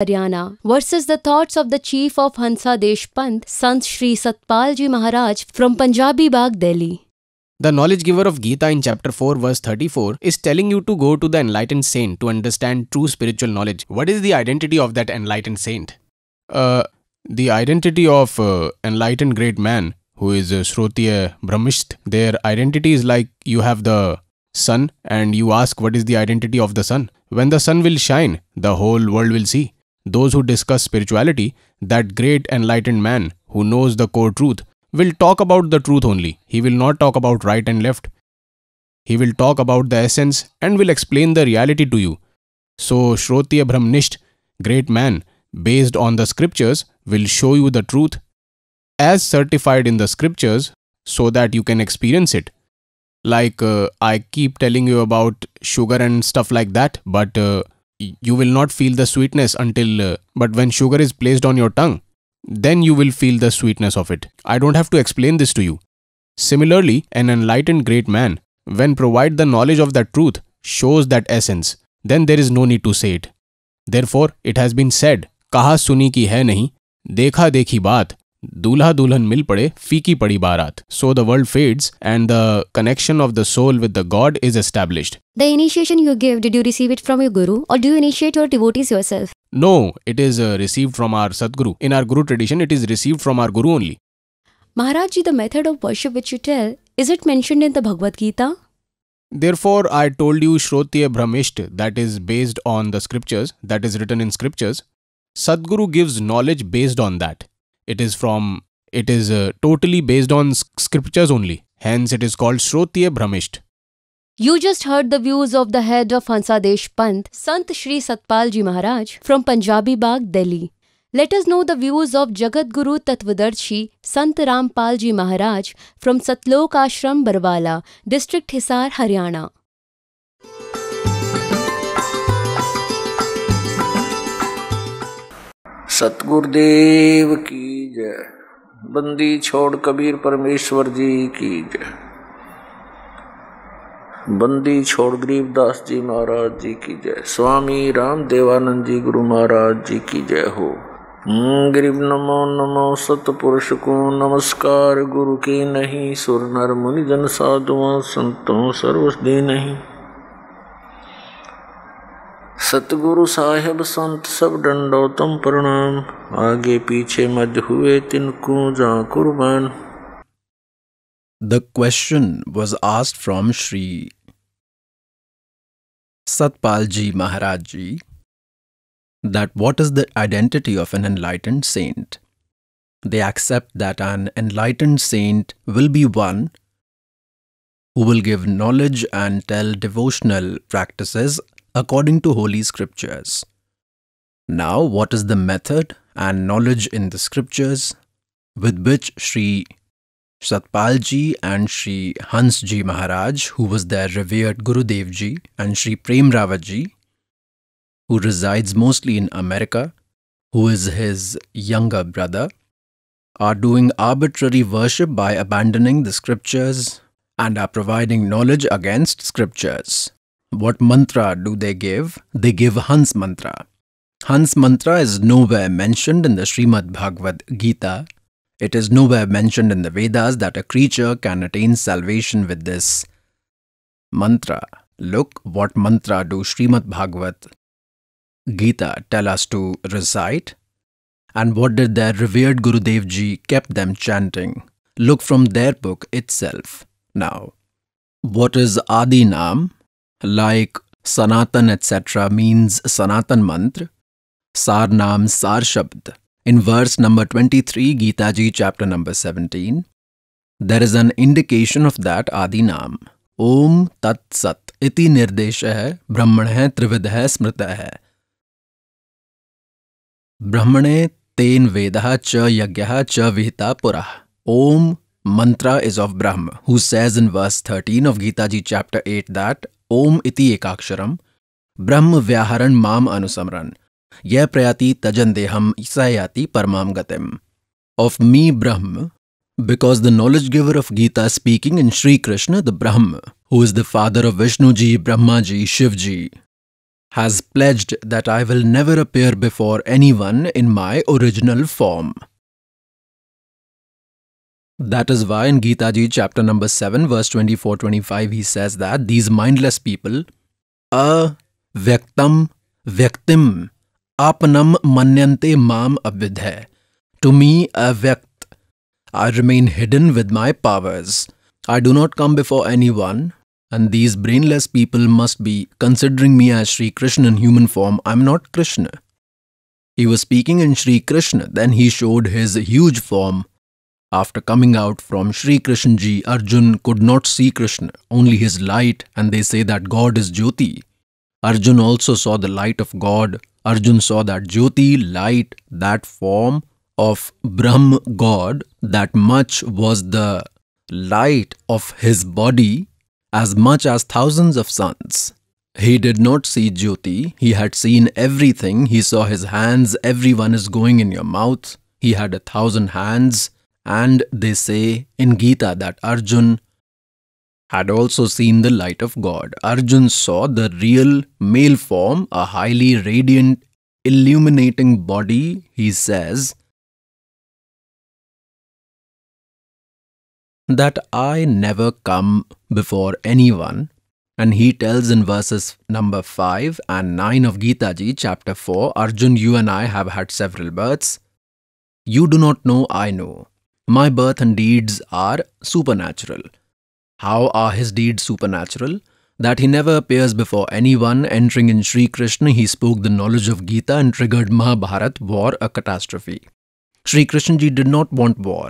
Haryana versus the thoughts of the chief of Hansa Deshpant, Sant Sri Satpalji Maharaj from Punjabi Bagh, Delhi. The knowledge giver of Gita in chapter 4, verse 34 is telling you to go to the enlightened saint to understand true spiritual knowledge. What is the identity of that enlightened saint? Uh, the identity of uh, enlightened great man who is uh, Shrotiya Brahmisht, their identity is like you have the sun and you ask what is the identity of the sun. When the sun will shine, the whole world will see. Those who discuss spirituality, that great enlightened man who knows the core truth, will talk about the truth only. He will not talk about right and left. He will talk about the essence and will explain the reality to you. So, Shroti Brahmnisht, great man, based on the scriptures, will show you the truth as certified in the scriptures so that you can experience it. Like, uh, I keep telling you about sugar and stuff like that, but uh, you will not feel the sweetness until uh, but when sugar is placed on your tongue then you will feel the sweetness of it i don't have to explain this to you similarly an enlightened great man when provide the knowledge of that truth shows that essence then there is no need to say it therefore it has been said kaha suni ki hai nahi dekha dekhi baat Dulha Dulhan mil pade, fiki padi barat. So the world fades and the connection of the soul with the God is established. The initiation you give, did you receive it from your Guru or do you initiate your devotees yourself? No, it is uh, received from our Sadguru. In our Guru tradition, it is received from our Guru only. Maharaj the method of worship which you tell, is it mentioned in the Bhagavad Gita? Therefore, I told you Shrotya Brahmisht, that is based on the scriptures, that is written in scriptures. Sadguru gives knowledge based on that. It is from it is uh, totally based on scriptures only. Hence, it is called Shrotiya Brahmisht. You just heard the views of the head of desh Pant, Sant Shri Satpal Ji Maharaj from Punjabi Bagh, Delhi. Let us know the views of Guru Tatvadarshi Sant Rampal Ji Maharaj from Satlok Ashram, Barwala, District Hisar, Haryana. सतगुरुदेव की जय बंदी छोड़ कबीर परमेश्वर जी की जय बंदी छोड़ गरीबदास जी महाराज जी की जय स्वामी राम देवानंद जी गुरु महाराज जी की जय हो हम्म, गरीब नमो नमो सतपुरुष को नमस्कार गुरु के नहीं सुर नर मुनि जन साधुआ संतों सर्वस्दी नहीं सतगुरु साहेब संत सब डंडोतम प्रणाम आगे पीछे मज हुए तिनको जा कुर्बान the question was asked from Shri Satpal ji Maharaj ji that what is the identity of an enlightened saint? They accept that an enlightened saint will be one who will give knowledge and tell devotional practices according to Holy Scriptures. Now, what is the method and knowledge in the Scriptures with which Sri Satpalji and Sri Hansji Maharaj, who was their revered Guru Devji, and Sri Prem Ravaji, who resides mostly in America, who is his younger brother, are doing arbitrary worship by abandoning the scriptures and are providing knowledge against scriptures. What mantra do they give? They give Hans mantra. Hans mantra is nowhere mentioned in the Srimad Bhagavad Gita. It is nowhere mentioned in the Vedas that a creature can attain salvation with this mantra. Look what mantra do Srimad Bhagavad Gita tell us to recite and what did their revered Gurudev ji kept them chanting. Look from their book itself. Now, what is Adi Nam? Like Sanatan etcetera means Sanatan mantra Saar Naam Saar Shabd in verse number twenty three Gitaji chapter number seventeen there is an indication of that Adi Naam ओम तत्सत इति निर्देश है ब्रह्मण है त्रिविद है स्मृत है ब्रह्मणे तेन वेद च यज्ञ च विहिता पुरा Om mantra is of Brahm who says in verse thirteen of Gitaji chapter eight that Om इति एकाक्षरम ब्रह्म व्याहरण माम अनुसमरण यह प्रयाति तजन देहम सयाति परमा गतिम of me Brahm because the knowledge giver of Gita speaking in Shri Krishna the Brahm who is the father of Vishnu ji Brahma ji Shiv ji has pledged that I will never appear before anyone in my original form That is why in Gita Ji, chapter number 7, verse 24 25, he says that these mindless people, a vyaktam vyaktim apnam manyante mam abhidhe. To me, a vyakt. I remain hidden with my powers. I do not come before anyone. And these brainless people must be considering me as Sri Krishna in human form. I'm not Krishna. He was speaking in Sri Krishna. Then he showed his huge form after coming out from Sri Krishnaji, Arjun could not see Krishna, only his light, and they say that God is Jyoti. Arjun also saw the light of God. Arjun saw that Jyoti, light, that form of Brahm God, that much was the light of his body, as much as thousands of suns. He did not see Jyoti, he had seen everything, he saw his hands, everyone is going in your mouth, he had a thousand hands and they say in Gita that Arjun had also seen the light of God. Arjun saw the real male form, a highly radiant, illuminating body, he says, that I never come before anyone. And he tells in verses number 5 and 9 of Gita Ji, chapter 4 Arjun, you and I have had several births. You do not know, I know. My birth and deeds are supernatural. How are his deeds supernatural? That he never appears before anyone, entering in Sri Krishna, he spoke the knowledge of Gita and triggered Mahabharat war, a catastrophe. Sri Krishnaji did not want war.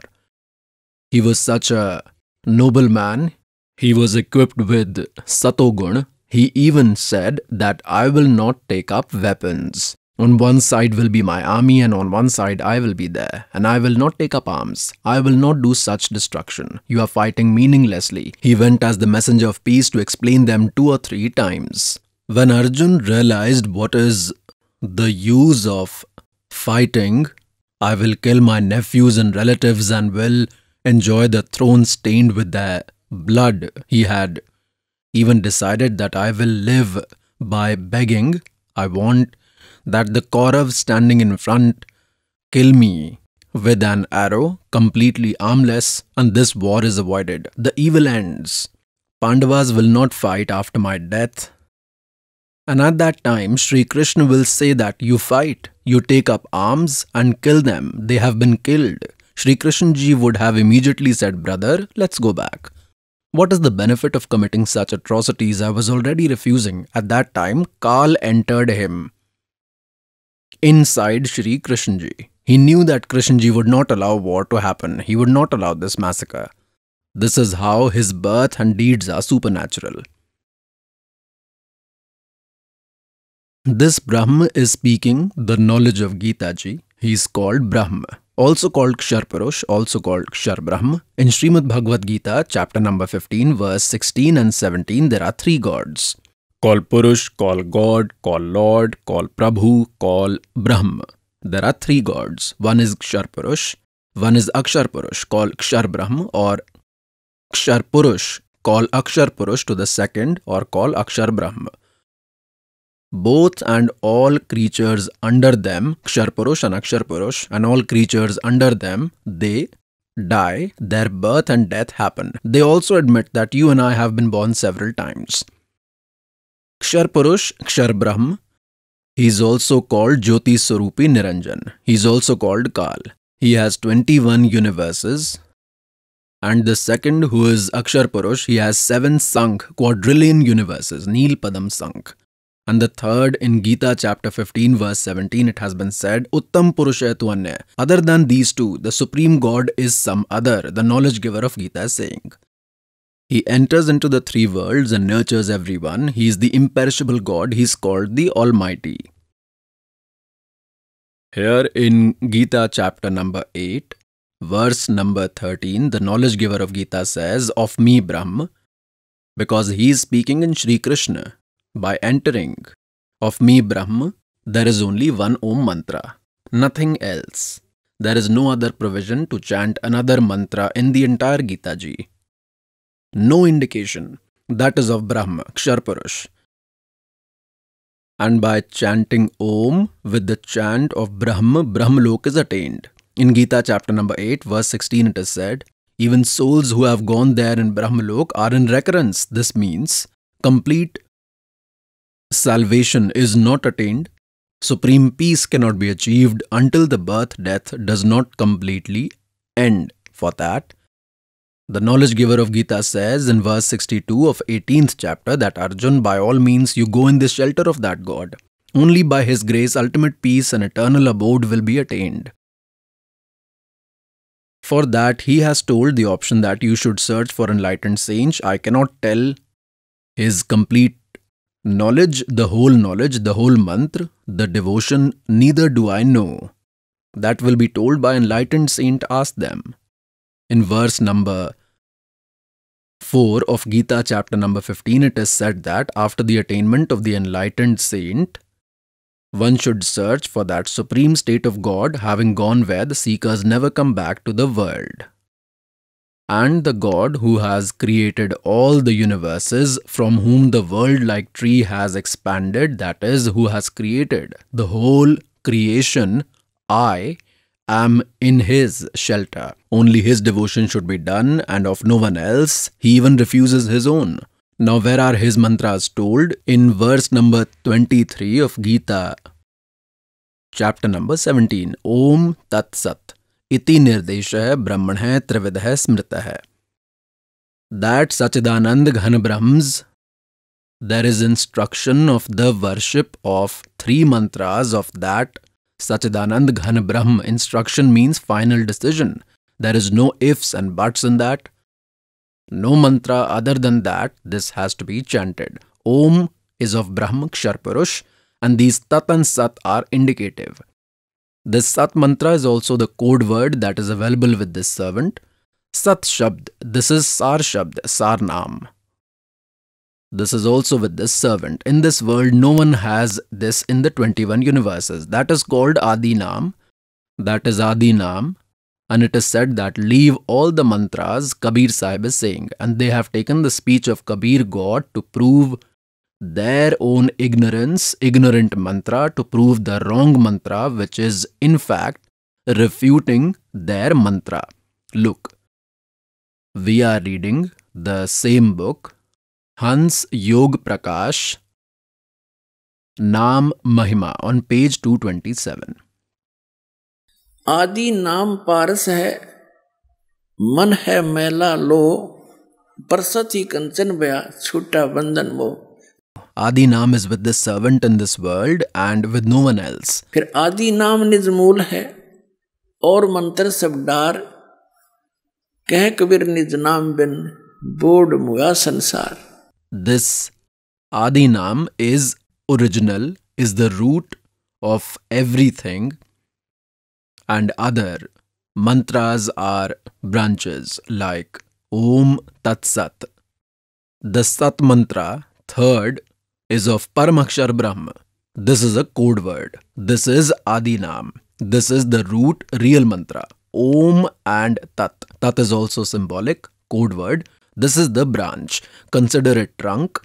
He was such a noble man. He was equipped with Satogun. He even said that I will not take up weapons. On one side will be my army, and on one side I will be there, and I will not take up arms. I will not do such destruction. You are fighting meaninglessly. He went as the messenger of peace to explain them two or three times. When Arjun realized what is the use of fighting, I will kill my nephews and relatives and will enjoy the throne stained with their blood, he had even decided that I will live by begging. I want that the Kaurav standing in front kill me with an arrow, completely armless, and this war is avoided. The evil ends. Pandavas will not fight after my death. And at that time, Sri Krishna will say that you fight, you take up arms and kill them. They have been killed. Sri Krishna ji would have immediately said, Brother, let's go back. What is the benefit of committing such atrocities? I was already refusing. At that time, Kal entered him inside Shri Krishanji. He knew that Krishanji would not allow war to happen, he would not allow this massacre. This is how his birth and deeds are supernatural. This Brahma is speaking the knowledge of Gita ji. He is called Brahma, also called Ksharparush, also called Kshar Brahma. In Srimad Bhagavad Gita, chapter number 15, verse 16 and 17, there are three gods. Call Purush, call God, call Lord, call Prabhu, call Brahma. There are three gods. One is Kshar Purush, one is Akshar Purush, called Kshar Brahma, or Kshar Purush, call Akshar Purush to the second, or call Akshar Brahma. Both and all creatures under them, Kshar Purush and Akshar Purush, and all creatures under them, they die, their birth and death happen. They also admit that you and I have been born several times. Kshar Purush, Kshar Brahma. He is also called Jyoti Sarupi Niranjan. He is also called Kal. He has 21 universes. And the second, who is Akshar Purush, he has seven sunk quadrillion universes, Nil Padam sunk. And the third, in Gita chapter 15, verse 17, it has been said, Uttam Purushetu Anya. Other than these two, the Supreme God is some other, the knowledge giver of Gita is saying. He enters into the three worlds and nurtures everyone. He is the imperishable God. He is called the Almighty. Here in Gita chapter number 8, verse number 13, the knowledge giver of Gita says, Of me, Brahma, because he is speaking in Sri Krishna by entering, Of me, Brahma, there is only one Om mantra, nothing else. There is no other provision to chant another mantra in the entire Gita Ji no indication that is of Brahma, Ksharpurush. And by chanting Om with the chant of Brahma, Brahmalok is attained. In Gita chapter number 8, verse 16, it is said, Even souls who have gone there in Brahmalok are in recurrence. This means complete salvation is not attained. Supreme peace cannot be achieved until the birth death does not completely end. For that, the knowledge giver of Gita says in verse 62 of 18th chapter that Arjun, by all means, you go in the shelter of that God. Only by his grace, ultimate peace and eternal abode will be attained. For that, he has told the option that you should search for enlightened saints. I cannot tell his complete knowledge, the whole knowledge, the whole mantra, the devotion, neither do I know. That will be told by enlightened saint, ask them. In verse number 4 of Gita, chapter number 15, it is said that after the attainment of the enlightened saint, one should search for that supreme state of God, having gone where the seekers never come back to the world. And the God who has created all the universes, from whom the world like tree has expanded, that is, who has created the whole creation, I am in his shelter. Only his devotion should be done and of no one else. He even refuses his own. Now, where are his mantras told? In verse number 23 of Gita, chapter number 17 Om Tat Sat. Iti nirdesh hai, Brahman hai, hai, Smrita hai. That Sachidanand Brahms, there is instruction of the worship of three mantras of that Sachidanand Ghan Brahm instruction means final decision. There is no ifs and buts in that. No mantra other than that, this has to be chanted. Om is of Brahma Ksharpurush and these Tat and Sat are indicative. This Sat mantra is also the code word that is available with this servant. Sat Shabd, this is Sar Shabd, Sar Naam. This is also with this servant. In this world, no one has this in the 21 universes. That is called Adinam. That is Adinam. And it is said that leave all the mantras Kabir Sahib is saying. And they have taken the speech of Kabir God to prove their own ignorance, ignorant mantra, to prove the wrong mantra, which is in fact refuting their mantra. Look, we are reading the same book हंस योग प्रकाश नाम महिमा on page 227. आदि नाम पारस है मन है मेला लो परसती कंचन बया छोटा बंधन वो Adi Naam is with the servant in this world and with no one else फिर आदि नाम निज मूल है और मंत्र सब डार कह कबीर निज नाम बिन बोर्ड मुया संसार this Adinam is original, is the root of everything, and other mantras are branches like Om Tat Sat. The Sat mantra, third, is of Paramakshar Brahma. This is a code word. This is Adinam. This is the root real mantra. Om and Tat. Tat is also symbolic, code word. This is the branch. Consider it trunk.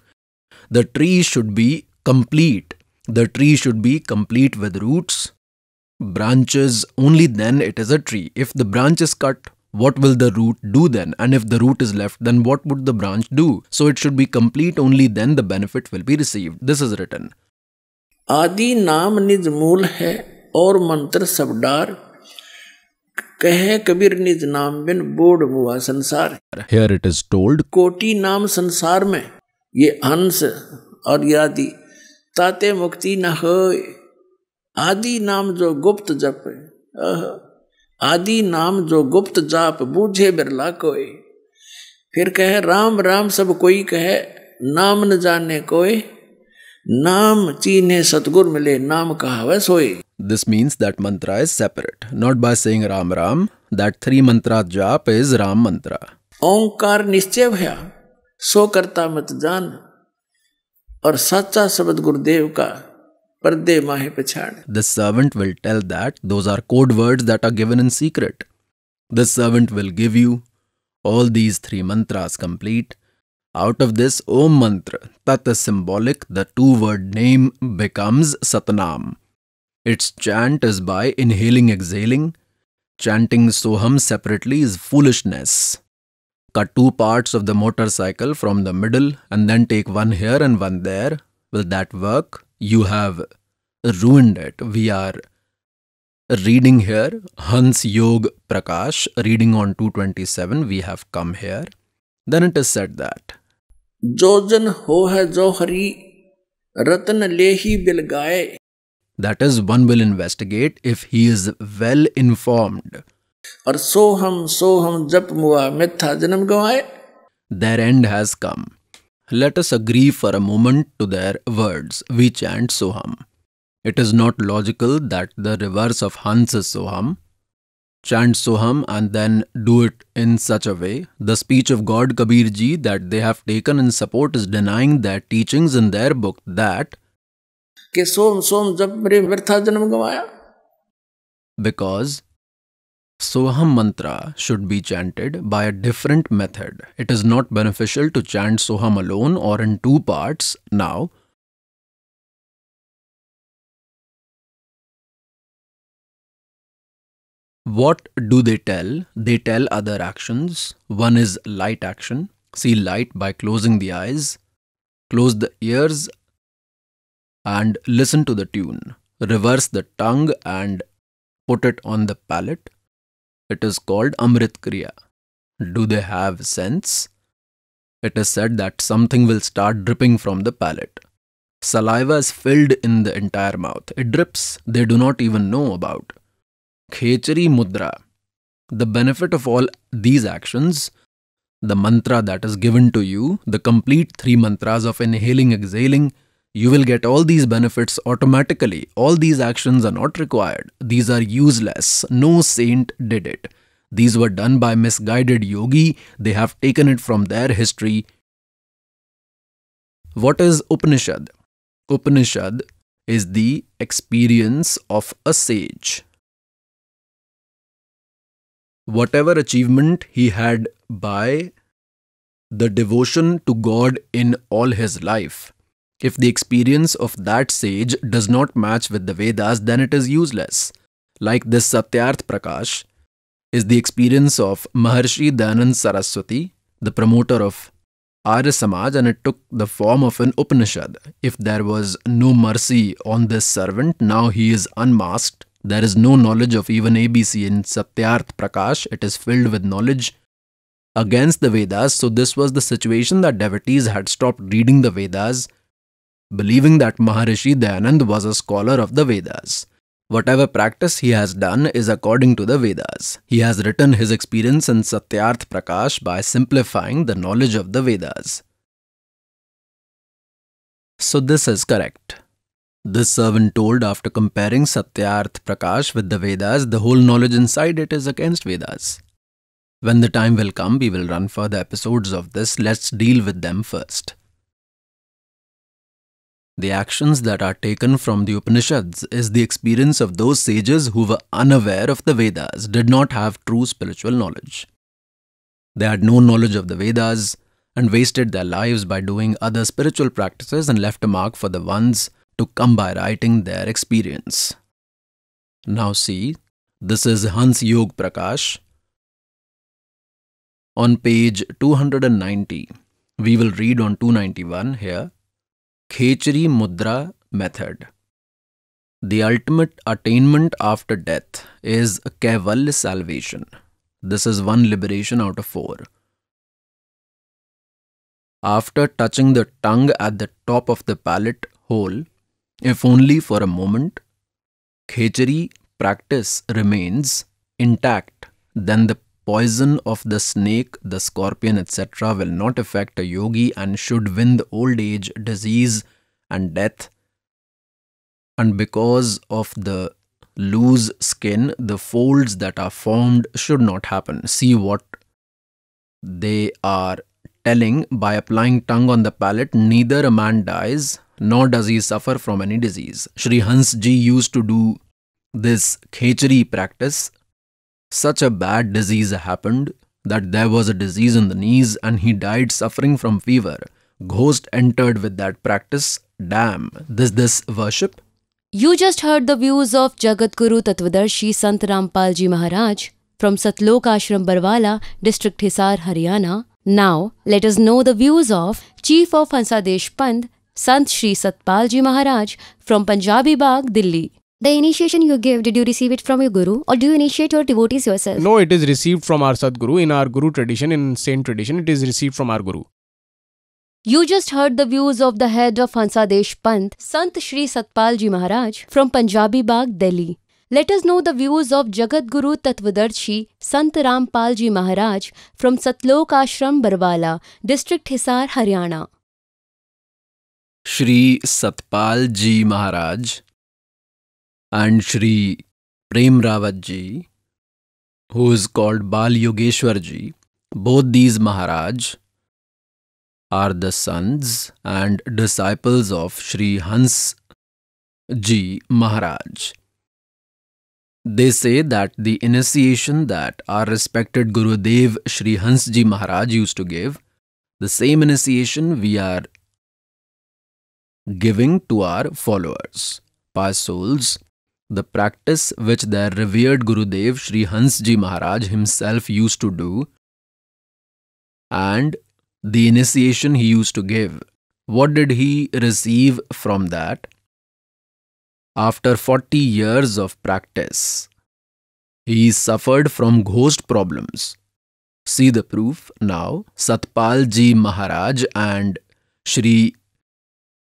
The tree should be complete. The tree should be complete with roots, branches. Only then it is a tree. If the branch is cut, what will the root do then? And if the root is left, then what would the branch do? So it should be complete. Only then the benefit will be received. This is written. आदि नाम निज मूल है और मंत्र सबडार कहे कबीर निज नाम बिन बोर्ड हुआ संसार हेयर इट इज टोल्ड कोटि नाम संसार में ये हंस और यादि ताते मुक्ति न हो आदि नाम जो गुप्त जप आदि नाम जो गुप्त जाप बूझे बिरला कोय फिर कहे राम राम सब कोई कहे नाम न जाने कोई नाम चीने सतगुर मिले नाम कहावे सोए This means that mantra is separate, not by saying Ram Ram. That three mantra jap is Ram mantra. ओंकार निश्चय भया सो करता मत जान और सच्चा शब्द गुरुदेव का पर्दे माहे पछाड़ The servant will tell that those are code words that are given in secret. The servant will give you all these three mantras complete Out of this Om mantra, that is symbolic, the two word name becomes Satnam. Its chant is by inhaling, exhaling. Chanting Soham separately is foolishness. Cut two parts of the motorcycle from the middle and then take one here and one there. Will that work? You have ruined it. We are reading here Hans Yog Prakash, reading on 227. We have come here. Then it is said that जो जन हो है जो हरी रतन ले ही बिल गाए that is one will investigate if he is well informed और सो हम सो हम जप मुआ मिथा जन्म गवाए there and has come let us agree for a moment to their word we chant Soham it is not logical that the reverse of Hans Soham chant Soham and then do it in such a way. The speech of God Kabir ji that they have taken in support is denying their teachings in their book that because Soham mantra should be chanted by a different method. It is not beneficial to chant Soham alone or in two parts. Now, What do they tell? They tell other actions. One is light action. See light by closing the eyes, close the ears, and listen to the tune. Reverse the tongue and put it on the palate. It is called Amrit Kriya. Do they have sense? It is said that something will start dripping from the palate. Saliva is filled in the entire mouth. It drips, they do not even know about. Khechari Mudra. The benefit of all these actions, the mantra that is given to you, the complete three mantras of inhaling, exhaling, you will get all these benefits automatically. All these actions are not required. These are useless. No saint did it. These were done by misguided yogi. They have taken it from their history. What is Upanishad? Upanishad is the experience of a sage whatever achievement he had by the devotion to God in all his life. If the experience of that sage does not match with the Vedas, then it is useless. Like this Satyarth Prakash is the experience of Maharshi Dhanand Saraswati, the promoter of Arya Samaj, and it took the form of an Upanishad. If there was no mercy on this servant, now he is unmasked there is no knowledge of even ABC in Satyarth Prakash, it is filled with knowledge against the Vedas. So, this was the situation that devotees had stopped reading the Vedas, believing that Maharishi Dayanand was a scholar of the Vedas. Whatever practice he has done is according to the Vedas. He has written his experience in Satyarth Prakash by simplifying the knowledge of the Vedas. So, this is correct. This servant told after comparing Satyarth Prakash with the Vedas, the whole knowledge inside it is against Vedas. When the time will come, we will run further episodes of this. Let's deal with them first. The actions that are taken from the Upanishads is the experience of those sages who were unaware of the Vedas, did not have true spiritual knowledge. They had no knowledge of the Vedas and wasted their lives by doing other spiritual practices and left a mark for the ones to come by writing their experience. Now see, this is Hans Yog Prakash. On page 290, we will read on 291 here, Khechri Mudra Method. The ultimate attainment after death is Kaivalya salvation. This is one liberation out of four. After touching the tongue at the top of the palate hole, if only for a moment, Khechari practice remains intact, then the poison of the snake, the scorpion, etc., will not affect a yogi and should win the old age, disease, and death. And because of the loose skin, the folds that are formed should not happen. See what they are telling by applying tongue on the palate, neither a man dies nor does he suffer from any disease. Sri Hans Ji used to do this khechri practice. Such a bad disease happened that there was a disease in the knees and he died suffering from fever. Ghost entered with that practice. Damn, this this worship? You just heard the views of Jagat Guru Tatvadarshi Sant Rampal Ji Maharaj from Satlok Ashram Barwala, District Hisar, Haryana. Now, let us know the views of Chief of Hansadesh Pand, Sant Shri Satpal ji Maharaj from Punjabi Bagh Delhi The initiation you give, did you receive it from your Guru or do you initiate your devotees yourself? No, it is received from our Sadguru. In our Guru tradition, in saint tradition, it is received from our Guru. You just heard the views of the head of Hansa Desh Pant, Sant Sri Satpal Ji Maharaj from Punjabi Bagh, Delhi. Let us know the views of Jagat Guru Tatvadarshi, Sant Rampal Ji Maharaj from Satlok Ashram, Barwala, District Hisar, Haryana. Shri Satpal Ji Maharaj and Shri Prem who is called Bal Yogeshwar both these Maharaj are the sons and disciples of Shri Hans Ji Maharaj. They say that the initiation that our respected Guru Dev Shri Hans Ji Maharaj used to give, the same initiation we are giving to our followers, past souls. The practice which their revered Gurudev Sri Hansji Maharaj himself used to do and the initiation he used to give. What did he receive from that? After 40 years of practice, he suffered from ghost problems. See the proof now. Satpal Ji Maharaj and Shri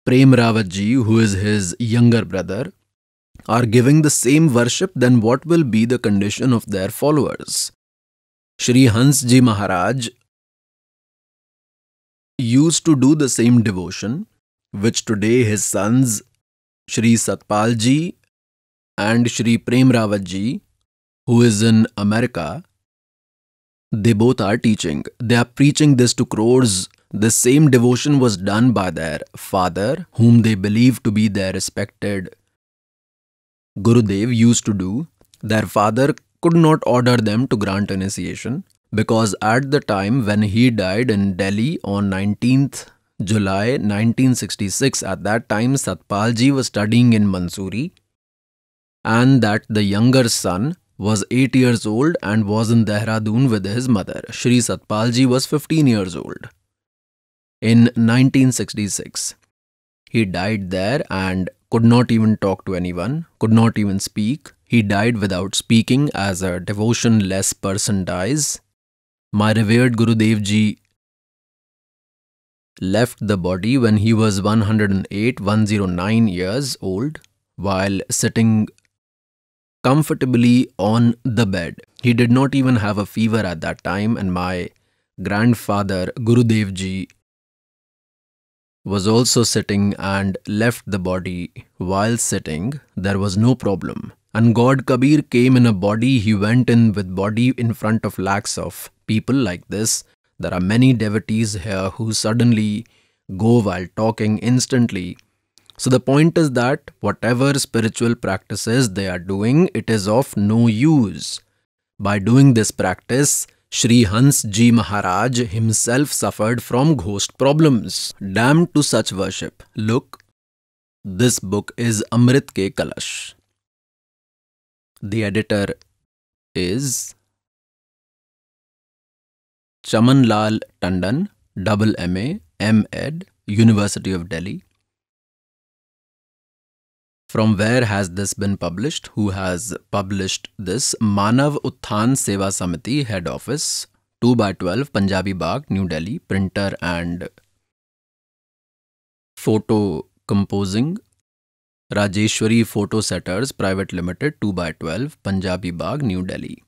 Prem Rawat ji, who is his younger brother, are giving the same worship, then what will be the condition of their followers? Shri Hans ji Maharaj used to do the same devotion, which today his sons Shri Satpal ji and Shri Prem Rawat ji, who is in America, they both are teaching. They are preaching this to crores the same devotion was done by their father, whom they believed to be their respected Gurudev used to do. Their father could not order them to grant initiation because at the time when he died in Delhi on 19th July 1966, at that time Satpalji was studying in Mansuri and that the younger son was 8 years old and was in Dehradun with his mother. Shri Satpalji was 15 years old in 1966. He died there and could not even talk to anyone, could not even speak. He died without speaking as a devotionless person dies. My revered Guru Dev Ji left the body when he was 108, 109 years old while sitting comfortably on the bed. He did not even have a fever at that time and my grandfather Guru Dev Ji was also sitting and left the body. While sitting, there was no problem. And God Kabir came in a body, he went in with body in front of lakhs of people like this. There are many devotees here who suddenly go while talking instantly. So the point is that whatever spiritual practices they are doing, it is of no use. By doing this practice, Sri Hans Ji Maharaj himself suffered from ghost problems. Damned to such worship. Look, this book is Amrit Ke Kalash. The editor is Chaman Lal Tandon, double MA, M.Ed. University of Delhi. From where has this been published? Who has published this? Manav Uthan Seva Samiti, Head Office, 2 by 12, Punjabi Bagh, New Delhi, printer and photo composing. Rajeshwari Photo Setters Private Limited 2 by 12 Punjabi Bagh, New Delhi.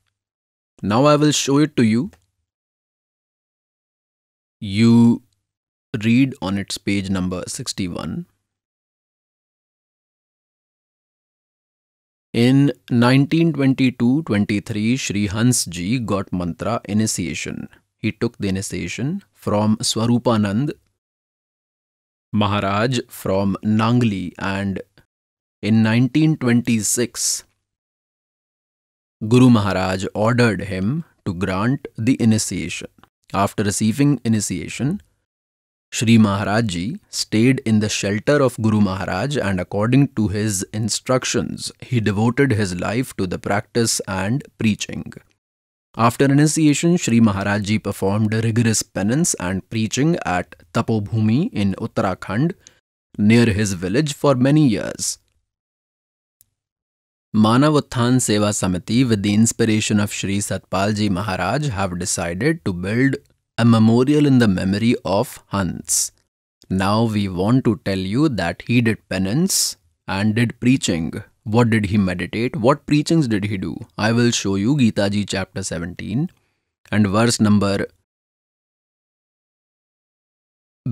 Now I will show it to you. You read on its page number 61. In 1922-23, Sri Hans ji got mantra initiation. He took the initiation from Swarupanand Maharaj from Nangli and in 1926, Guru Maharaj ordered him to grant the initiation. After receiving initiation, Sri Maharaj stayed in the shelter of Guru Maharaj and according to his instructions, he devoted his life to the practice and preaching. After initiation, Sri Maharaj performed rigorous penance and preaching at Tapobhumi in Uttarakhand near his village for many years. Manav Seva Samiti with the inspiration of Sri Satpal Ji Maharaj have decided to build a memorial in the memory of Hans. Now we want to tell you that he did penance and did preaching. What did he meditate? What preachings did he do? I will show you Gita Ji chapter 17 and verse number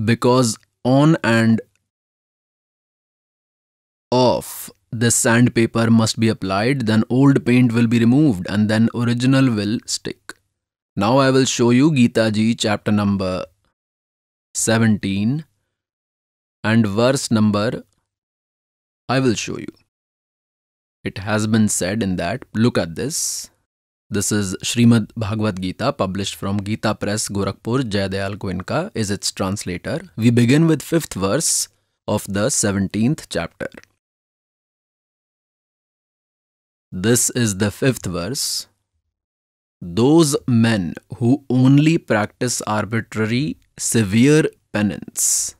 because on and off the sandpaper must be applied then old paint will be removed and then original will stick now I will show you Gita Ji chapter number 17 and verse number I will show you. It has been said in that, look at this. This is Srimad Bhagavad Gita published from Gita Press Gorakhpur Jayadayal Goenka is its translator. We begin with 5th verse of the 17th chapter. This is the 5th verse those men who only practice arbitrary severe penance,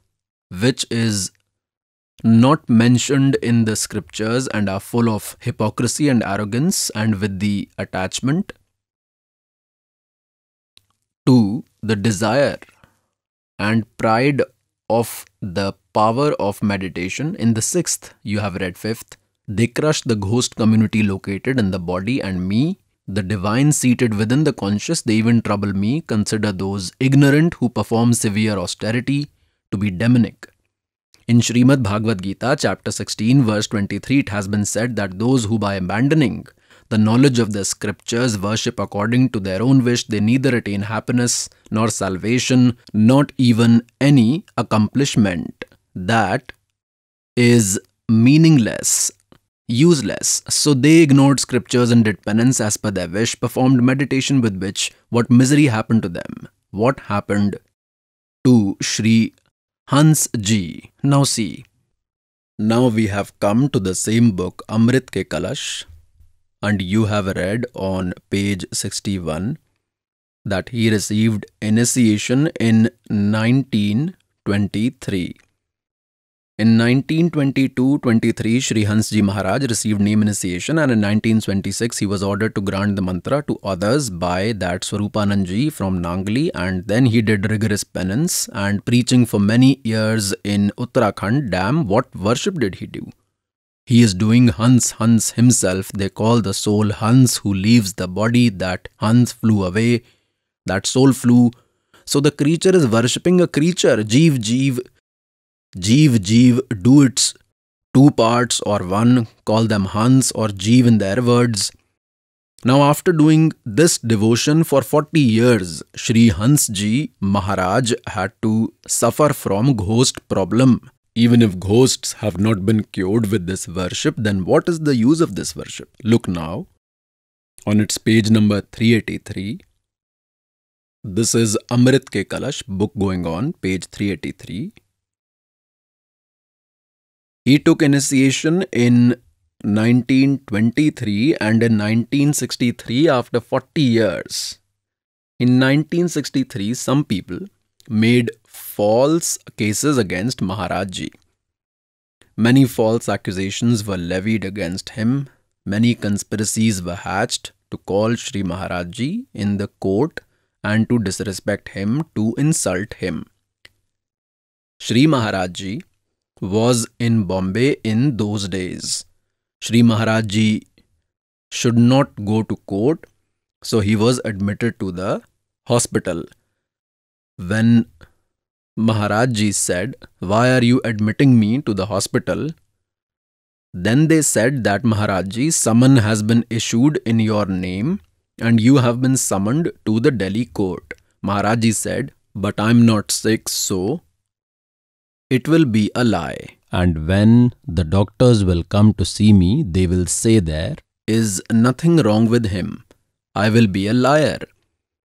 which is not mentioned in the scriptures and are full of hypocrisy and arrogance and with the attachment to the desire and pride of the power of meditation. In the sixth, you have read fifth, they crush the ghost community located in the body and me the divine seated within the conscious, they even trouble me, consider those ignorant who perform severe austerity to be demonic. In Srimad Bhagavad Gita, chapter 16, verse 23, it has been said that those who by abandoning the knowledge of the scriptures worship according to their own wish, they neither attain happiness nor salvation, not even any accomplishment that is meaningless useless, so they ignored scriptures and did penance as per their wish, performed meditation with which what misery happened to them. What happened to Sri Hans Ji? Now see. Now we have come to the same book Amrit Ke Kalash and you have read on page 61 that he received initiation in 1923. In 1922-23, Sri Hansji Maharaj received name initiation and in 1926 he was ordered to grant the mantra to others by that Swarupananji from Nangli and then he did rigorous penance and preaching for many years in Uttarakhand Dam. What worship did he do? He is doing Hans Hans himself. They call the soul Hans who leaves the body. That Hans flew away. That soul flew. So the creature is worshipping a creature. Jeev Jeev Jeev Jeev do its two parts or one, call them Hans or Jeev in their words. Now, after doing this devotion for 40 years, Sri Hans Ji Maharaj had to suffer from ghost problem. Even if ghosts have not been cured with this worship, then what is the use of this worship? Look now, on its page number 383, this is Amrit Ke Kalash book going on, page 383. He took initiation in 1923 and in 1963 after 40 years. In 1963, some people made false cases against Maharaji. Many false accusations were levied against him. Many conspiracies were hatched to call Sri Maharaji in the court and to disrespect him, to insult him. Sri Maharaji was in Bombay in those days. Sri Maharaj should not go to court, so he was admitted to the hospital. When Maharaj said, Why are you admitting me to the hospital? Then they said that Maharaj summon has been issued in your name and you have been summoned to the Delhi court. Maharaj said, But I'm not sick, so it will be a lie. And when the doctors will come to see me, they will say there is nothing wrong with him. I will be a liar.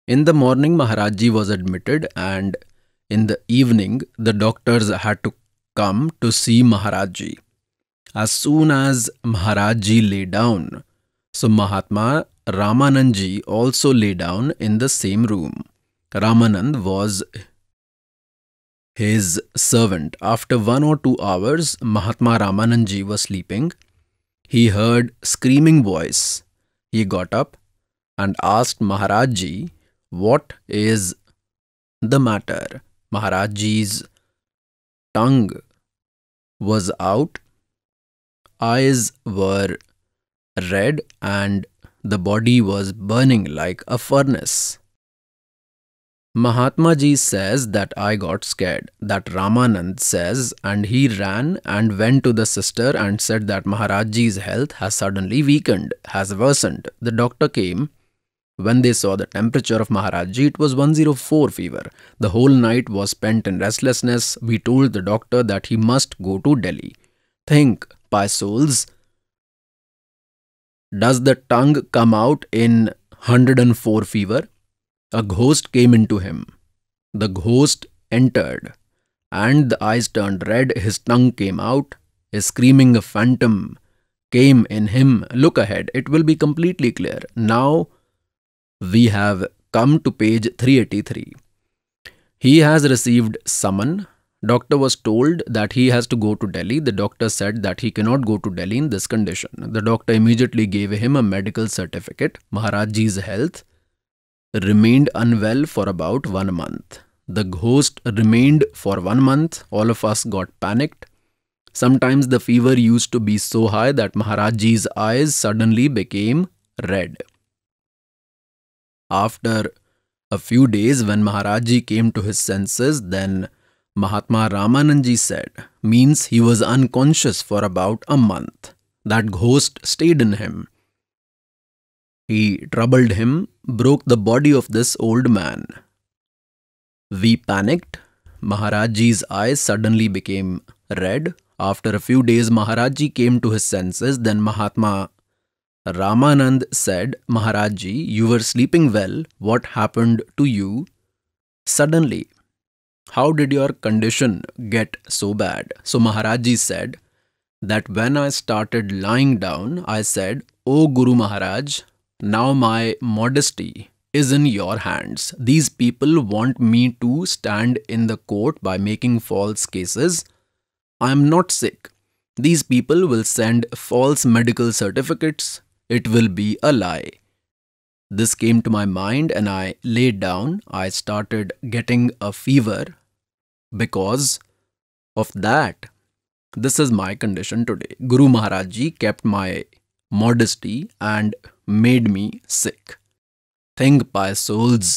In the morning, Maharaji was admitted, and in the evening, the doctors had to come to see Maharaji. As soon as Maharaji lay down, so Mahatma Ramananji also lay down in the same room. Ramanand was his servant. After one or two hours, Mahatma Ramananji was sleeping. He heard screaming voice. He got up and asked Maharajji, what is the matter? Maharajji's tongue was out, eyes were red and the body was burning like a furnace. Mahatma ji says that I got scared, that Ramanand says, and he ran and went to the sister and said that Maharaj ji's health has suddenly weakened, has worsened. The doctor came. When they saw the temperature of Maharaj ji, it was 104 fever. The whole night was spent in restlessness. We told the doctor that he must go to Delhi. Think, pie souls. Does the tongue come out in 104 fever? A ghost came into him. The ghost entered, and the eyes turned red, his tongue came out, A screaming phantom came in him. Look ahead, it will be completely clear. Now we have come to page 383. He has received summon. Doctor was told that he has to go to Delhi. The doctor said that he cannot go to Delhi in this condition. The doctor immediately gave him a medical certificate, Maharajji's health, remained unwell for about one month. The ghost remained for one month. All of us got panicked. Sometimes the fever used to be so high that Maharajji's eyes suddenly became red. After a few days, when Maharajji came to his senses, then Mahatma Ramananji said, means he was unconscious for about a month. That ghost stayed in him. He troubled him, broke the body of this old man. We panicked. Maharaji's eyes suddenly became red. After a few days, Maharaji came to his senses. Then Mahatma Ramanand said, Maharaji, you were sleeping well. What happened to you? Suddenly, how did your condition get so bad? So Maharaji said that when I started lying down, I said, O oh Guru Maharaj, now my modesty is in your hands. These people want me to stand in the court by making false cases. I am not sick. These people will send false medical certificates. It will be a lie. This came to my mind and I laid down. I started getting a fever because of that. This is my condition today. Guru Maharaj Ji kept my modesty and made me sick. Think, by souls,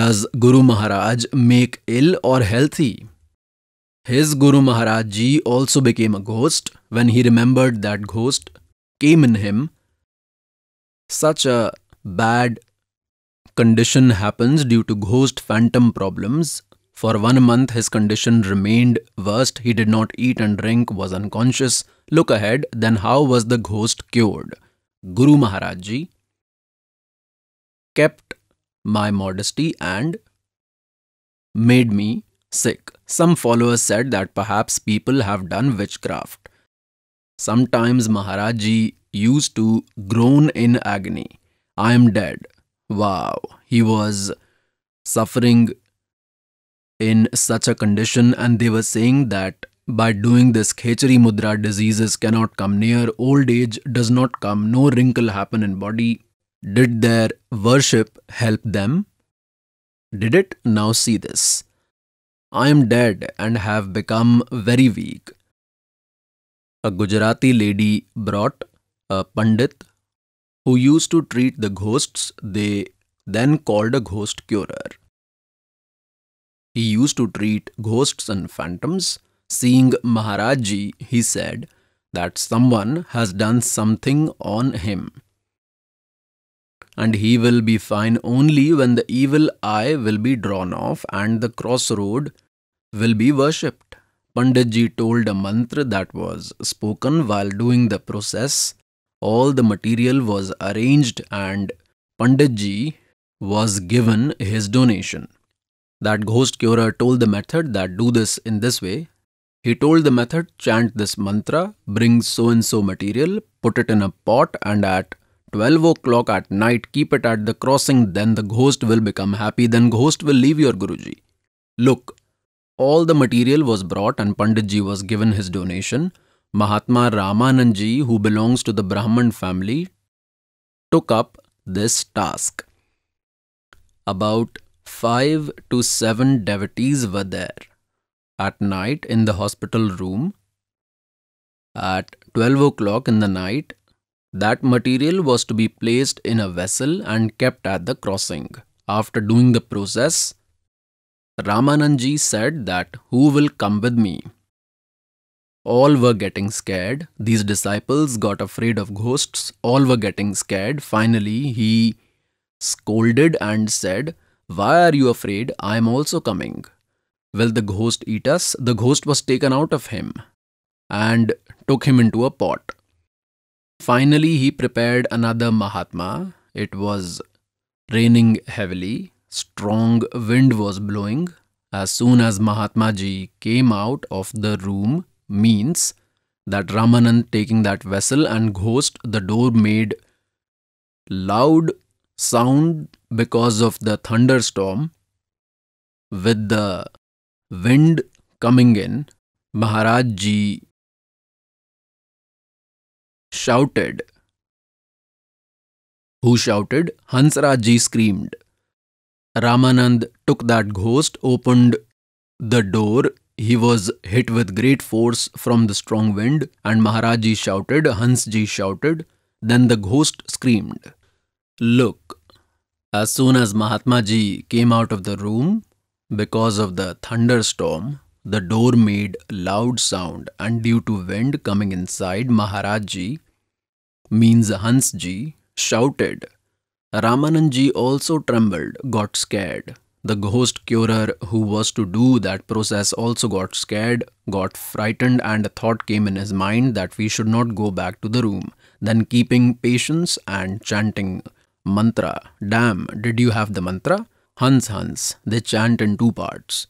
does Guru Maharaj make ill or healthy? His Guru Maharaj ji also became a ghost when he remembered that ghost came in him. Such a bad condition happens due to ghost phantom problems. For one month, his condition remained worst. He did not eat and drink, was unconscious, Look ahead, then how was the ghost cured? Guru Maharaj Ji kept my modesty and made me sick. Some followers said that perhaps people have done witchcraft. Sometimes Maharaj Ji used to groan in agony. I am dead. Wow, he was suffering in such a condition and they were saying that by doing this, Khechari Mudra diseases cannot come near, old age does not come, no wrinkle happen in body. Did their worship help them? Did it? Now see this. I am dead and have become very weak. A Gujarati lady brought a Pandit who used to treat the ghosts, they then called a ghost curer. He used to treat ghosts and phantoms. Seeing Maharaji, he said that someone has done something on him. And he will be fine only when the evil eye will be drawn off and the crossroad will be worshipped. Panditji told a mantra that was spoken while doing the process. All the material was arranged and Panditji was given his donation. That ghost curer told the method that do this in this way, he told the method chant this mantra, bring so and so material, put it in a pot, and at 12 o'clock at night keep it at the crossing, then the ghost will become happy, then ghost will leave your Guruji. Look, all the material was brought and Panditji was given his donation. Mahatma Ramananji, who belongs to the Brahman family, took up this task. About five to seven devotees were there at night in the hospital room at 12 o'clock in the night. That material was to be placed in a vessel and kept at the crossing. After doing the process, Ramananji said that who will come with me? All were getting scared. These disciples got afraid of ghosts. All were getting scared. Finally, he scolded and said, Why are you afraid? I am also coming. Will the ghost eat us? The ghost was taken out of him and took him into a pot. Finally, he prepared another Mahatma. It was raining heavily, strong wind was blowing. As soon as Mahatma Ji came out of the room, means that Ramanand taking that vessel and ghost, the door made loud sound because of the thunderstorm with the wind coming in, Maharaj shouted. Who shouted? Hansraj screamed. Ramanand took that ghost, opened the door. He was hit with great force from the strong wind, and Maharaji shouted, Hansji shouted. Then the ghost screamed. Look. As soon as Mahatma Ji came out of the room, because of the thunderstorm, the door made loud sound and due to wind coming inside, Maharaji means Hansji shouted. Ramananji also trembled, got scared. The ghost curer who was to do that process also got scared, got frightened and a thought came in his mind that we should not go back to the room. Then keeping patience and chanting mantra. Damn, did you have the mantra? Hans Hans, they chant in two parts.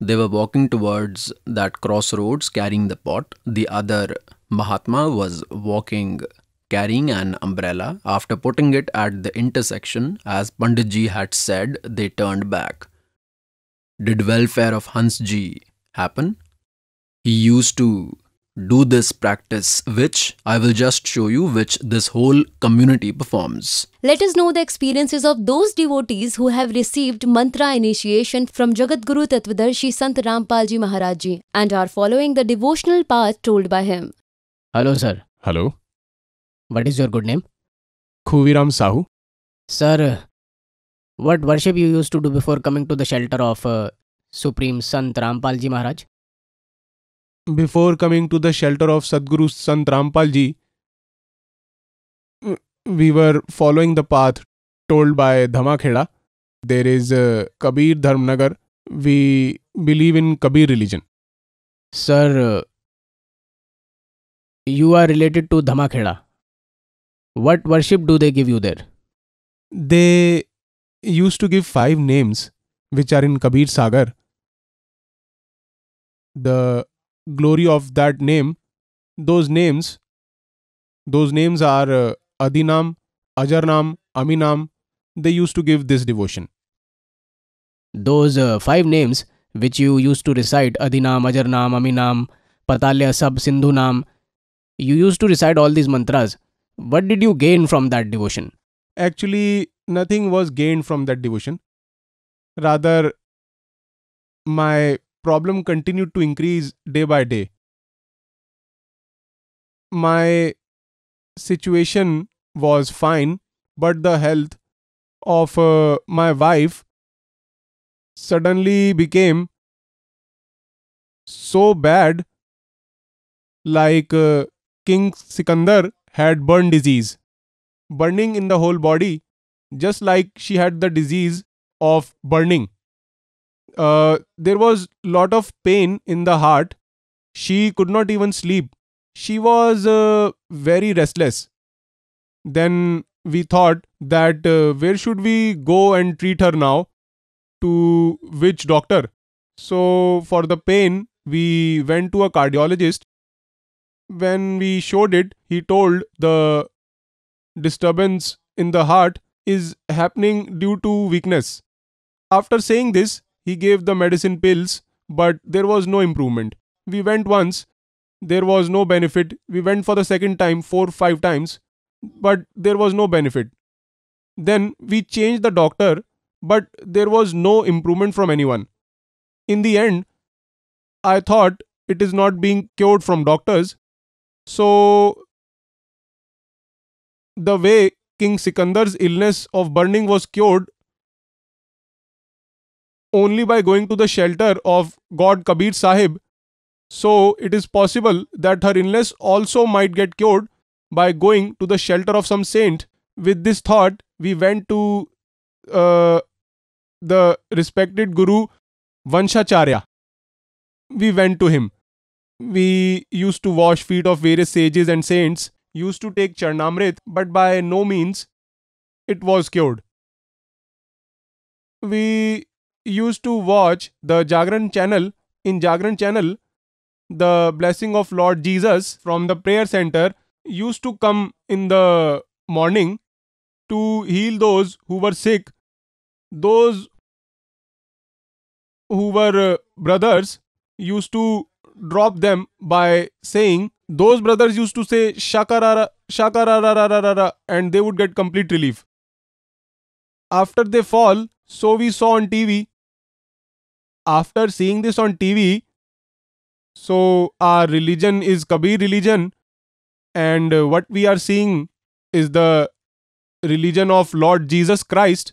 They were walking towards that crossroads carrying the pot. The other Mahatma was walking carrying an umbrella. After putting it at the intersection, as Panditji had said, they turned back. Did welfare of Hansji happen? He used to do this practice which I will just show you which this whole community performs. Let us know the experiences of those devotees who have received mantra initiation from Jagatguru Tatvadarshi Sant Rampalji Maharaji and are following the devotional path told by him. Hello sir. Hello. What is your good name? Khuviram Sahu. Sir, what worship you used to do before coming to the shelter of uh, Supreme Sant Rampalji Maharaj? before coming to the shelter of Sadguru Sant Rampal ji, we were following the path told by Dhamakheda. There is uh, Kabir Dharmnagar. We believe in Kabir religion. Sir, uh, you are related to Dhamakheda. What worship do they give you there? They used to give five names which are in Kabir Sagar. The glory of that name, those names, those names are uh, Adinam, Ajarnam, Aminam. They used to give this devotion. Those uh, five names which you used to recite Adinam, Ajarnam, Aminam, Patalya Sab, Sindhunam, you used to recite all these mantras. What did you gain from that devotion? Actually, nothing was gained from that devotion. Rather, my problem continued to increase day by day. My situation was fine, but the health of uh, my wife suddenly became so bad like uh, King Sikandar had burn disease. Burning in the whole body, just like she had the disease of burning. Uh, there was lot of pain in the heart she could not even sleep she was uh, very restless then we thought that uh, where should we go and treat her now to which doctor so for the pain we went to a cardiologist when we showed it he told the disturbance in the heart is happening due to weakness after saying this he gave the medicine pills, but there was no improvement. We went once, there was no benefit. We went for the second time, four, five times, but there was no benefit. Then we changed the doctor, but there was no improvement from anyone. In the end, I thought it is not being cured from doctors. So, the way King Sikandar's illness of burning was cured only by going to the shelter of God Kabir Sahib, so it is possible that her illness also might get cured by going to the shelter of some saint. With this thought, we went to uh, the respected Guru Vanshacharya. We went to him. We used to wash feet of various sages and saints, used to take Charnamrit, but by no means it was cured. We used to watch the Jagran channel. In Jagran channel, the blessing of Lord Jesus from the prayer center used to come in the morning to heal those who were sick, those who were uh, brothers used to drop them by saying those brothers used to say shakarara shakarara and they would get complete relief after they fall so we saw on tv after seeing this on TV, so our religion is Kabir religion, and what we are seeing is the religion of Lord Jesus Christ.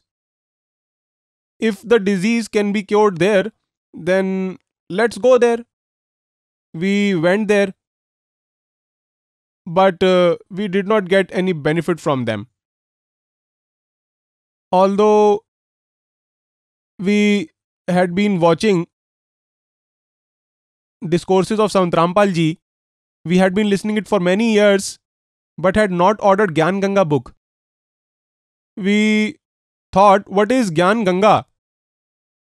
If the disease can be cured there, then let's go there. We went there, but uh, we did not get any benefit from them. Although we had been watching discourses of Sant we had been listening it for many years, but had not ordered Gyan Ganga book. We thought, what is Gyan Ganga?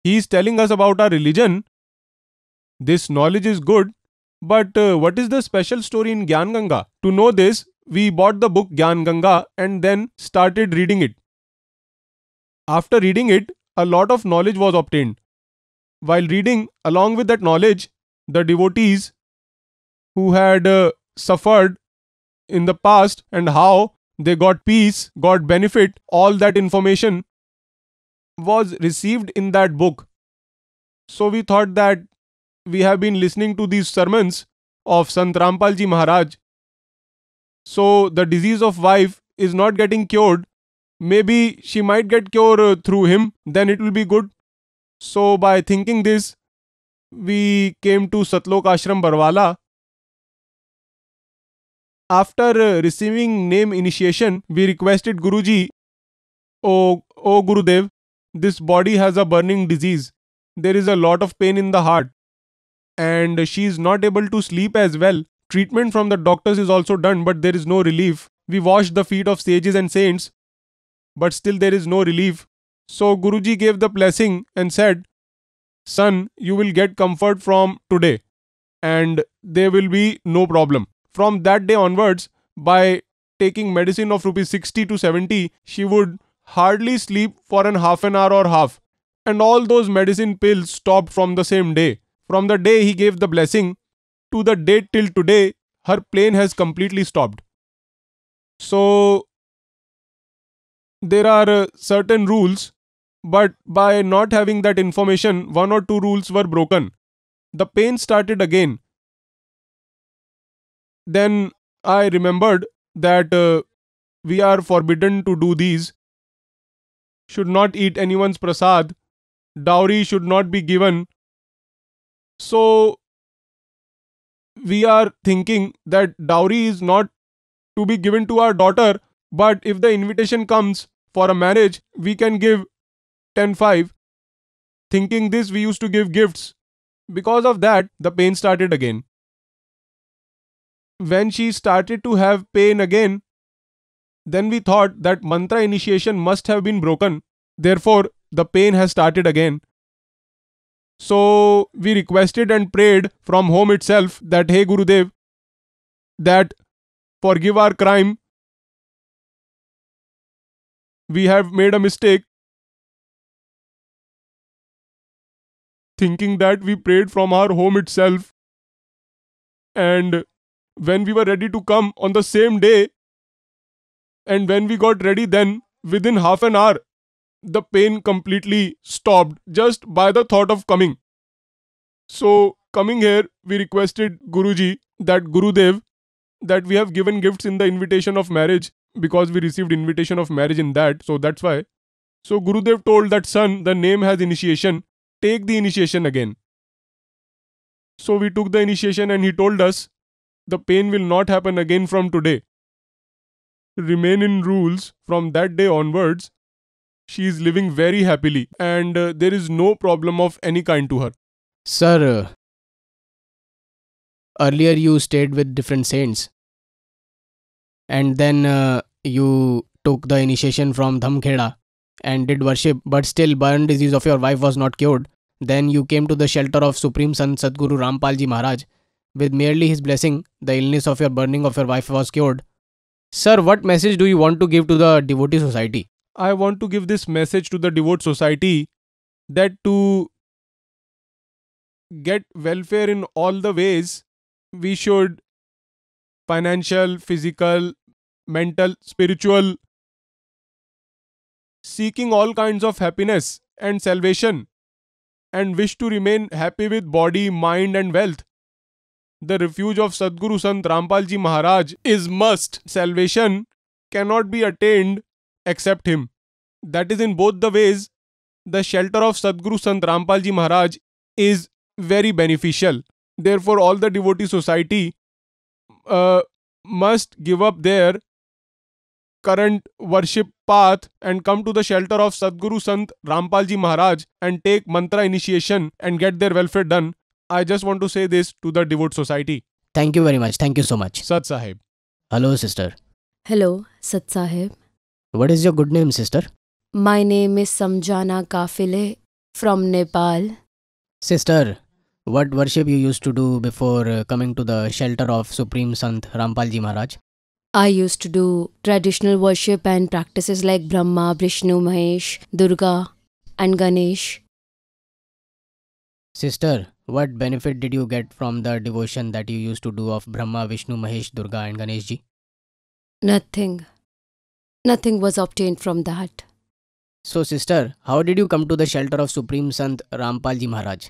He is telling us about our religion. This knowledge is good, but uh, what is the special story in Gyan Ganga? To know this, we bought the book Gyan Ganga and then started reading it. After reading it, a lot of knowledge was obtained while reading, along with that knowledge, the devotees who had uh, suffered in the past and how they got peace, got benefit, all that information was received in that book. So we thought that we have been listening to these sermons of Sant Rampalji Maharaj. So the disease of wife is not getting cured. Maybe she might get cured uh, through him, then it will be good. So, by thinking this, we came to Satlok Ashram Barwala. After uh, receiving name initiation, we requested Guruji, O, o Gurudev, this body has a burning disease. There is a lot of pain in the heart. And she is not able to sleep as well. Treatment from the doctors is also done, but there is no relief. We washed the feet of sages and saints, but still there is no relief. So Guruji gave the blessing and said, Son, you will get comfort from today and there will be no problem. From that day onwards, by taking medicine of rupees 60 to 70, she would hardly sleep for an half an hour or half. And all those medicine pills stopped from the same day. From the day he gave the blessing to the date till today, her plane has completely stopped. So, there are uh, certain rules but by not having that information, one or two rules were broken. The pain started again. Then I remembered that uh, we are forbidden to do these. Should not eat anyone's prasad. Dowry should not be given. So, we are thinking that dowry is not to be given to our daughter, but if the invitation comes for a marriage, we can give 10 5. Thinking this, we used to give gifts. Because of that, the pain started again. When she started to have pain again, then we thought that mantra initiation must have been broken. Therefore, the pain has started again. So we requested and prayed from home itself that, hey Gurudev, that forgive our crime. We have made a mistake. thinking that we prayed from our home itself. And when we were ready to come on the same day, and when we got ready, then within half an hour, the pain completely stopped just by the thought of coming. So, coming here, we requested Guruji that Gurudev that we have given gifts in the invitation of marriage because we received invitation of marriage in that so that's why so gurudev told that son the name has initiation take the initiation again. So we took the initiation and he told us the pain will not happen again from today. Remain in rules from that day onwards. She is living very happily and uh, there is no problem of any kind to her. Sir, uh, earlier you stayed with different saints and then uh, you took the initiation from Dhamkheda and did worship, but still, burn disease of your wife was not cured. Then you came to the shelter of Supreme Son Sadguru Rampalji Maharaj. With merely his blessing, the illness of your burning of your wife was cured. Sir, what message do you want to give to the devotee society? I want to give this message to the devote society that to get welfare in all the ways, we should financial, physical, mental, spiritual, seeking all kinds of happiness and salvation and wish to remain happy with body, mind, and wealth. The refuge of Sadguru Sant Rampalji Maharaj is must. Salvation cannot be attained except him. That is, in both the ways, the shelter of Sadguru Sant Rampalji Maharaj is very beneficial. Therefore, all the devotee society uh, must give up their current worship path and come to the shelter of Sadguru Sant Rampalji Maharaj and take mantra initiation and get their welfare done. I just want to say this to the devout society. Thank you very much. Thank you so much. Sat Sahib. Hello, sister. Hello, Sat Sahib. What is your good name, sister? My name is Samjana Kafile from Nepal. Sister, what worship you used to do before uh, coming to the shelter of Supreme Sant Rampalji Maharaj? I used to do traditional worship and practices like Brahma, Vishnu, Mahesh, Durga, and Ganesh. Sister, what benefit did you get from the devotion that you used to do of Brahma, Vishnu, Mahesh, Durga, and Ganesh ji? Nothing. Nothing was obtained from that. So, sister, how did you come to the shelter of Supreme Sant Rampal ji Maharaj?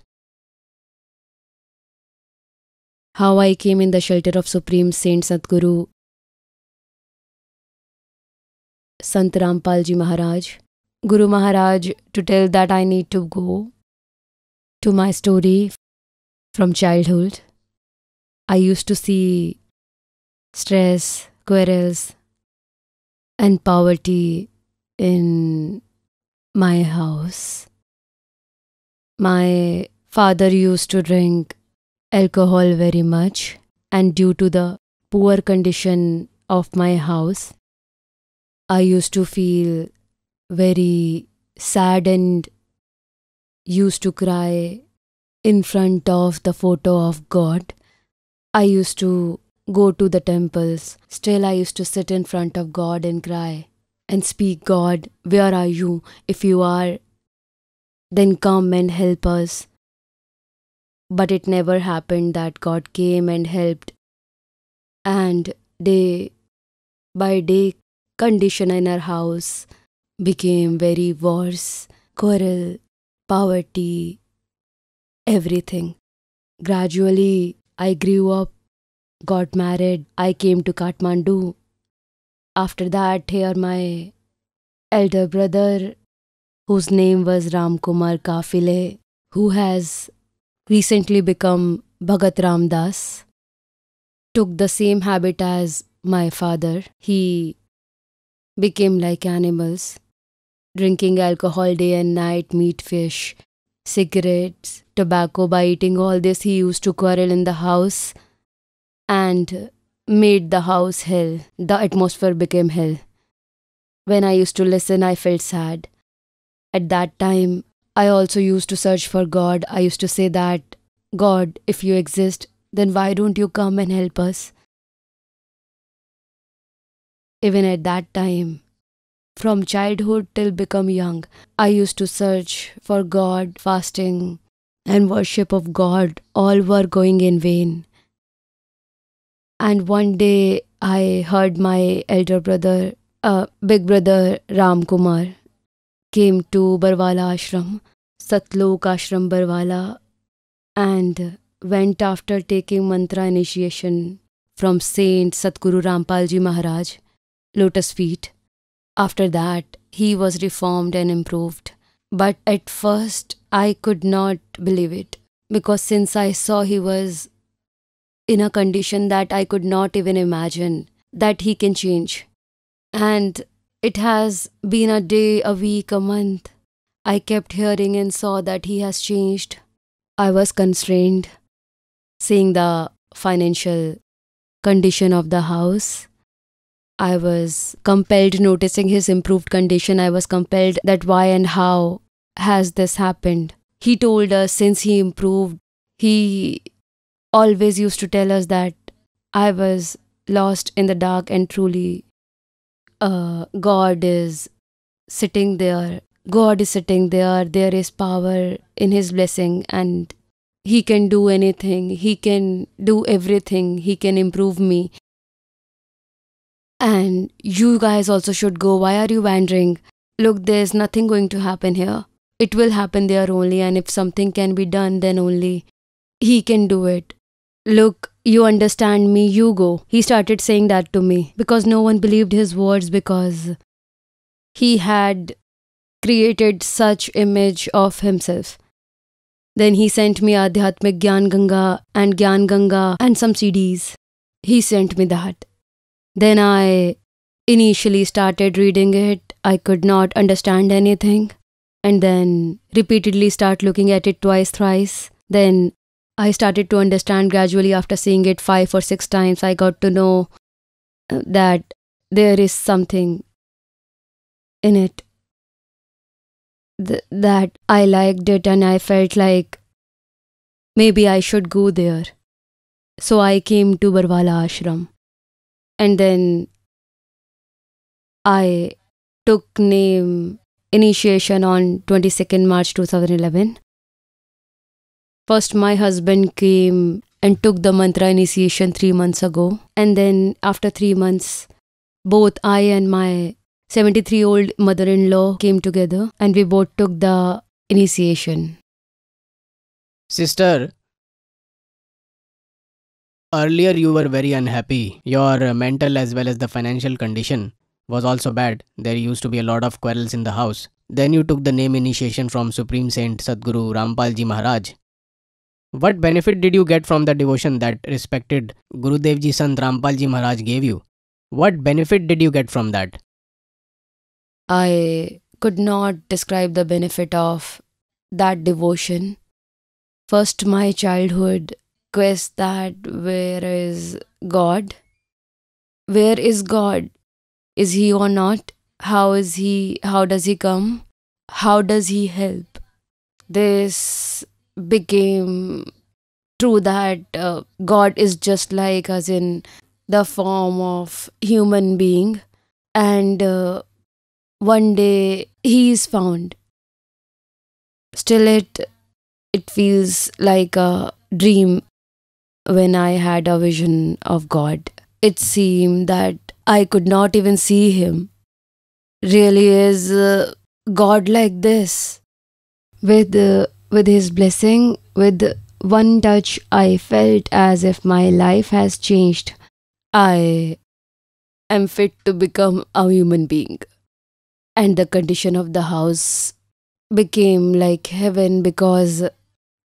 How I came in the shelter of Supreme Saint Sadhguru Sant Palji Maharaj, Guru Maharaj to tell that I need to go to my story from childhood. I used to see stress, quarrels, and poverty in my house. My father used to drink alcohol very much, and due to the poor condition of my house, I used to feel very saddened, used to cry in front of the photo of God. I used to go to the temples. Still, I used to sit in front of God and cry and speak, God, where are you? If you are, then come and help us. But it never happened that God came and helped. And day by day condition in our house became very worse quarrel, poverty, everything. Gradually, I grew up, got married, I came to Kathmandu. After that, here my elder brother, whose name was Ram Kumar Kafile, who has recently become Bhagat Ram Das, took the same habit as my father. He became like animals, drinking alcohol day and night, meat, fish, cigarettes, tobacco. By eating all this, he used to quarrel in the house and made the house hell. The atmosphere became hell. When I used to listen, I felt sad. At that time, I also used to search for God. I used to say that, God, if you exist, then why don't you come and help us? even at that time. From childhood till become young, I used to search for God, fasting, and worship of God, all were going in vain. And one day I heard my elder brother, uh, big brother Ram Kumar, came to Barwala Ashram, Satlok Ashram Barwala, and went after taking mantra initiation from Saint Satguru Rampalji Maharaj lotus feet. After that, he was reformed and improved. But at first, I could not believe it because since I saw he was in a condition that I could not even imagine that he can change. And it has been a day, a week, a month. I kept hearing and saw that he has changed. I was constrained, seeing the financial condition of the house, I was compelled noticing his improved condition. I was compelled that why and how has this happened. He told us since he improved, he always used to tell us that I was lost in the dark and truly uh, God is sitting there. God is sitting there. There is power in his blessing and he can do anything. He can do everything. He can improve me. And you guys also should go. Why are you wandering? Look, there's nothing going to happen here. It will happen there only, and if something can be done, then only he can do it. Look, you understand me, you go. He started saying that to me because no one believed his words because he had created such image of himself. Then he sent me Adhyatmic Gyan Ganga and Gyan Ganga and some CDs. He sent me that. Then I initially started reading it. I could not understand anything. And then repeatedly start looking at it twice, thrice. Then I started to understand gradually after seeing it five or six times. I got to know uh, that there is something in it Th that I liked it and I felt like maybe I should go there. So I came to Barwala Ashram and then I took name initiation on 22nd March 2011. First, my husband came and took the mantra initiation three months ago. And then, after three months, both I and my 73 year old mother in law came together and we both took the initiation. Sister, earlier you were very unhappy. Your mental as well as the financial condition was also bad. There used to be a lot of quarrels in the house. Then you took the name initiation from Supreme Saint Sadguru Rampalji Maharaj. What benefit did you get from the devotion that respected Guru Devji Sant Rampalji Maharaj gave you? What benefit did you get from that? I could not describe the benefit of that devotion. First, my childhood request that where is God? Where is God? Is he or not? How is he? How does he come? How does he help? This became true that uh, God is just like us in the form of human being, and uh, one day he is found. Still, it it feels like a dream when I had a vision of God, it seemed that I could not even see Him. Really is uh, God like this. With, uh, with His blessing, with one touch, I felt as if my life has changed. I am fit to become a human being. And the condition of the house became like heaven because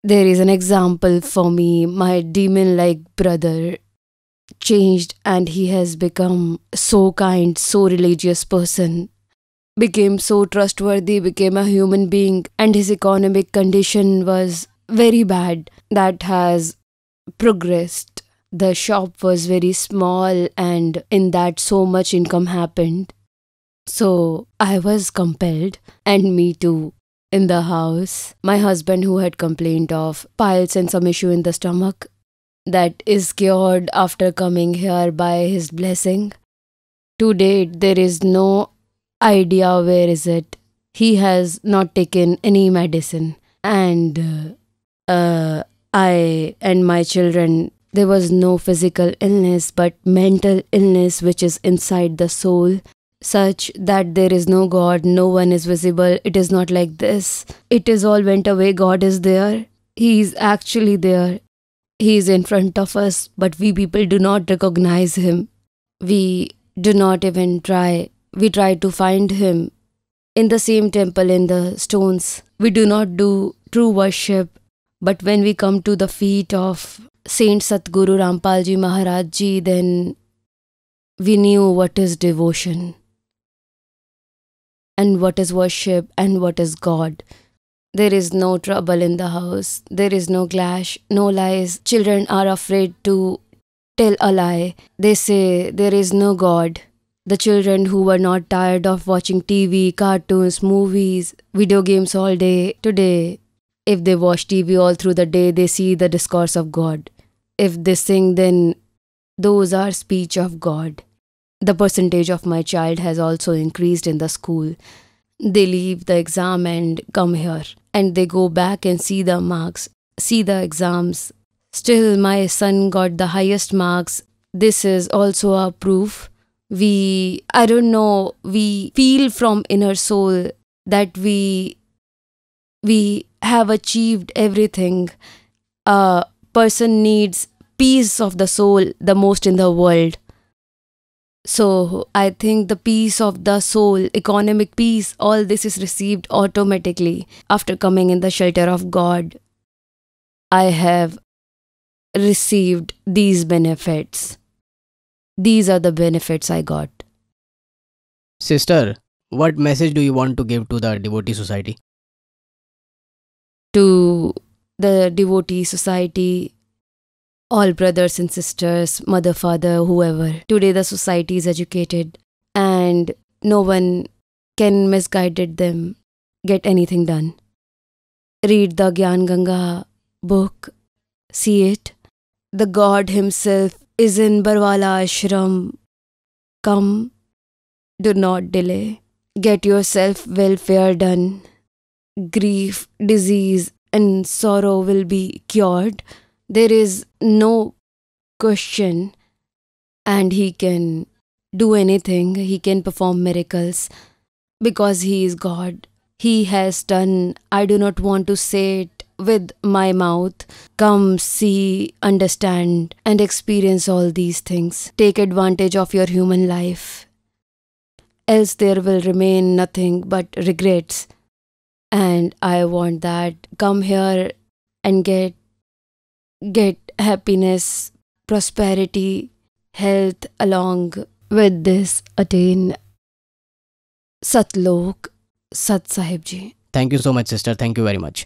there is an example for me. My demon like brother changed and he has become so kind, so religious person. Became so trustworthy, became a human being, and his economic condition was very bad. That has progressed. The shop was very small, and in that, so much income happened. So I was compelled, and me too, in the house. My husband, who had complained of piles and some issue in the stomach, that is cured after coming here by his blessing. To date, there is no idea where is it. He has not taken any medicine, and uh, uh I and my children. There was no physical illness, but mental illness which is inside the soul such that there is no God, no one is visible, it is not like this. It is all went away, God is there. He is actually there. He is in front of us, but we people do not recognize Him. We do not even try. We try to find Him in the same temple, in the stones. We do not do true worship, but when we come to the feet of Saint Satguru Rampalji Maharaj Ji, then we knew what is devotion and what is worship and what is God. There is no trouble in the house, there is no clash, no lies. Children are afraid to tell a lie. They say there is no God. The children who were not tired of watching TV, cartoons, movies, video games all day, today, if they watch TV all through the day, they see the discourse of God. If they sing, then those are speech of God. The percentage of my child has also increased in the school. They leave the exam and come here, and they go back and see the marks, see the exams. Still, my son got the highest marks. This is also a proof. We, I don't know, we feel from inner soul that we we have achieved everything a person needs peace of the soul the most in the world so I think the peace of the soul, economic peace, all this is received automatically after coming in the shelter of God. I have received these benefits. These are the benefits I got. Sister, what message do you want to give to the devotee society? To the devotee society, all brothers and sisters, mother, father, whoever. Today, the society is educated and no one can misguided them get anything done. Read the Gyan Ganga book, see it. The God Himself is in Barwala Ashram. Come, do not delay. Get yourself welfare done. Grief, disease, and sorrow will be cured there is no question and he can do anything, he can perform miracles because he is God. He has done, I do not want to say it with my mouth. Come, see, understand, and experience all these things. Take advantage of your human life. Else there will remain nothing but regrets. And I want that. Come here and get get happiness, prosperity, health along with this attain Satlok Sat Sahib Ji. Thank you so much, sister. Thank you very much.